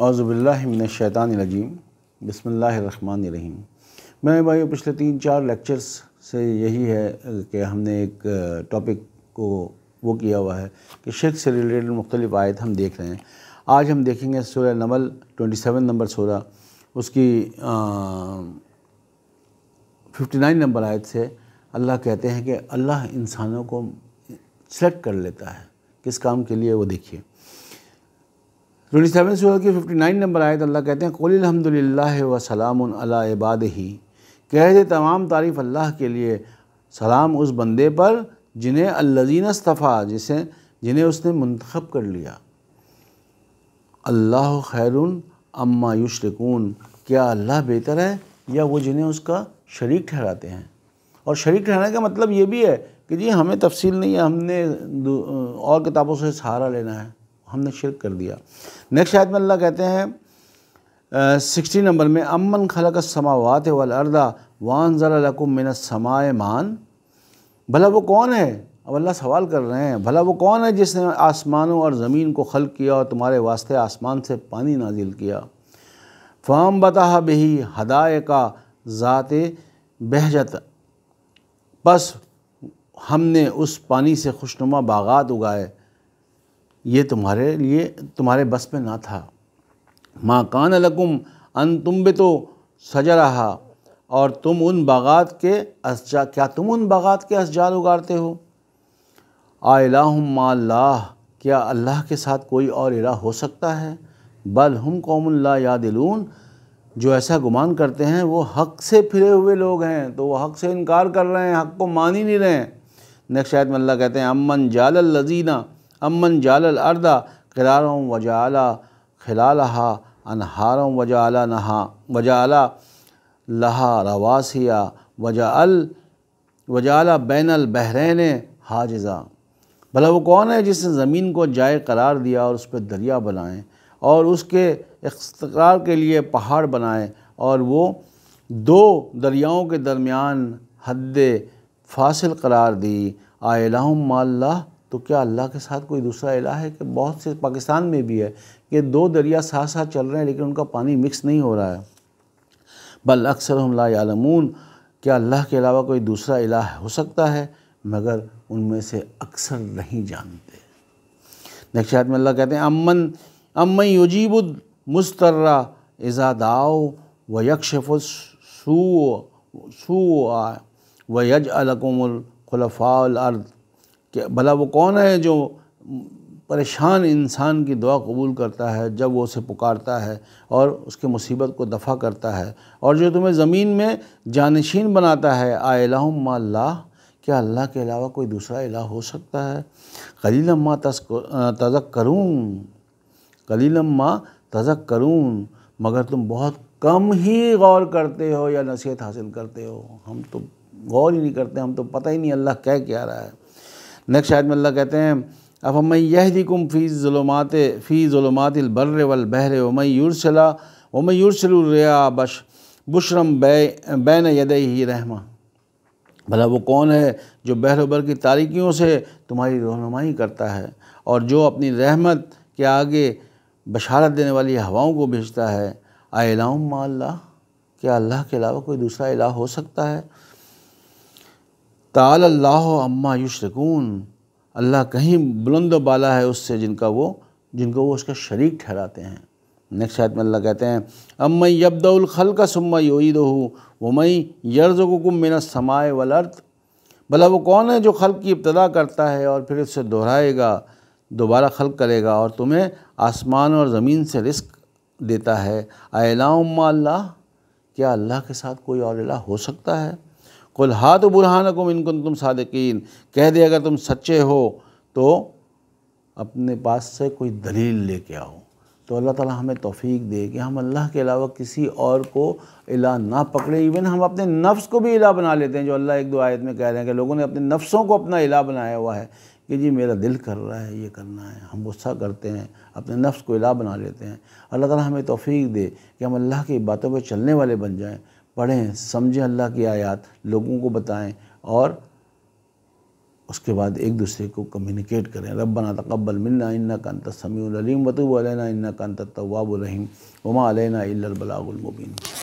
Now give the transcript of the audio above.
अज़बिल्लिमिनशैतानजीम बसमीम मैंने भाई पिछले तीन चार लेक्चर्स से यही है कि हमने एक टॉपिक को वो किया हुआ है कि शेख से रिलेटेड मुख्तलिफ आयत हम देख रहे हैं आज हम देखेंगे सोलह नमल सेवन नंबर सोलह उसकी फिफ्टी नाइन नंबर आयत से अल्लाह कहते हैं कि अल्लाह इंसानों को सेलेक्ट कर लेता है किस काम के लिए वो देखिए ट्वेंटी सेवन सूर के फिफ्टी नाइन नंबर आए तो अल्लाह कहते हैं कोल व वसलाम अलाबाद ही कह दे तमाम तारीफ़ अल्लाह के लिए सलाम उस बंदे पर जिन्हें अल्लजीन स्तफ़ा जिसे जिन्हें उसने मंतखब कर लिया अल्लाह खैरुन अम्मा युशरकून क्या अल्लाह बेहतर है या वो जिन्हें उसका शरीक ठहराते हैं और शरीक ठहराने का मतलब ये भी है कि जी हमें तफसील नहीं है हमने और किताबों से सहारा लेना है हमने शिरक कर दिया नेक्स्ट शायद में अल्लाह कहते हैं सिक्सटी नंबर में अमन खलक समावत अर्दा वान ज़रकुम मिन समाय मान भला वो कौन है अब अल्लाह सवाल कर रहे हैं भला वो कौन है जिसने आसमानों और ज़मीन को खल किया और तुम्हारे वास्ते आसमान से पानी नाजिल किया फ़ाम बता बही हदाय का ज़ात बहजत बस हमने उस पानी से खुशनुमा बागात उगाए ये तुम्हारे लिए तुम्हारे बस में ना था माँ कान लकुम अन तुम भी तो सजा रहा और तुम उन बागात के असजा क्या तुम उन बागात के असजार उगाड़ते हो आलाहम क्या अल्लाह के साथ कोई और इरा हो सकता है बल हम कौमल्ला या दिलून जो ऐसा गुमान करते हैं वो हक से फिरे हुए लोग हैं तो वो हक से इनकार कर रहे हैं हक को मान ही नहीं रहे हैं नेक्स्ट शायद में अल्लाह कहते हैं अमन जाल लजीना अमन जाल अरदा करारों वजाला खिला अनहारों वजाला नहा वजाला लहा रवासिया वजाल वजाला अल बहरैन हाजज़ा भला वो कौन है जिसने ज़मीन को जाय करार दिया और उस पर दरिया बनाए और उसके इस्तकार के लिए पहाड़ बनाए और वो दो दरियाओं के दरमियान हद फासिल करार दी आयलाहम माल्ला तो क्या अल्लाह के साथ कोई दूसरा इला है कि बहुत से पाकिस्तान में भी है कि दो दरिया साथ साथ चल रहे हैं लेकिन उनका पानी मिक्स नहीं हो रहा है बल अक्सर हम लामून क्या अल्लाह के अलावा कोई दूसरा इला हो सकता है मगर उनमें से अक्सर नहीं जानते नक्शात में अल्लाह कहते हैं अमन अमन युजीबुद मुस्तर्रा इज़ादाओ व यकशफ़ु व यज अलकुमुल खलफ़ाल अर्द कि भला वो कौन है जो परेशान इंसान की दुआ कबूल करता है जब वो उसे पुकारता है और उसके मुसीबत को दफ़ा करता है और जो तुम्हें ज़मीन में जानशीन बनाता है आला अल्लाह क्या अल्लाह के अलावा कोई दूसरा इला हो सकता है कलीलम्मा तजक करूँ कलीलम्मा तजक करूँ मगर तुम बहुत कम ही गौर करते हो या नसीहत हासिल करते हो हम तो गौर ही नहीं करते हम तो पता ही नहीं अल्लाह कह क्या रहा है नेक्स्ट शायद में अल्लाह कहते हैं अब हम यहदी कुम फ़ी ज़ुलमात फ़ी अलबर वलबहर वमई यूरसला वमई यूरसलरिया बश बुशरम बै बैन यद ही रहमा भला वो कौन है जो बहर की तारिकियों से तुम्हारी रहनुमाई करता है और जो अपनी रहमत के आगे बशारत देने वाली हवाओं को भेजता है लाऊ माल्ला क्या अल्लाह के अलावा कोई दूसरा इलाह हो सकता है ताल्लाह अम्मा युशरकून अल्लाह कहीं बुलंद बाला है उससे जिनका वो जिनको वो उसका शरीक ठहराते हैं नेक्स्ट शायद में अल्लाह कहते हैं अम्म यबदउलखल का सुम्मा योईद हो वमई यर्जुकुम मेरा समाए वलर्त भला वो कौन है जो खल की इब्तदा करता है और फिर उससे दोहराएगा दोबारा खल करेगा और तुम्हें आसमान और ज़मीन से रिस्क देता है अला अल्लाह क्या अल्लाह के साथ कोई और अला हो सकता है कुल हाथ बुरहानकुम इनकुन तुम सादकिन कह दे अगर तुम सच्चे हो तो अपने पास से कोई दलील लेके आओ तो अल्लाह ताला हमें तौफीक दे कि हम अल्लाह के अलावा किसी और को इला ना पकड़े इवन हम अपने नफ्स को भी इला बना लेते हैं जो अल्लाह एक दो आयत में कह रहे हैं कि लोगों ने अपने नफ्सों को अपना इला बनाया हुआ है कि जी मेरा दिल कर रहा है ये करना है हम गुस्सा करते हैं अपने नफ्स को इला बना लेते हैं अल्लाह ताला हमें तौफीक दे कि हम अल्लाह की बातों पर चलने वाले बन जाएँ पढ़ें समझें अल्लाह की आयात लोगों को बताएं और उसके बाद एक दूसरे को कम्युनिकेट करें रब्बना तकबल मन्ना इन्ना कंत समीम वतुब अलैना इन्ना कंत तवाब रहीम वमा अलैना इल्लल बलागुल मुबीन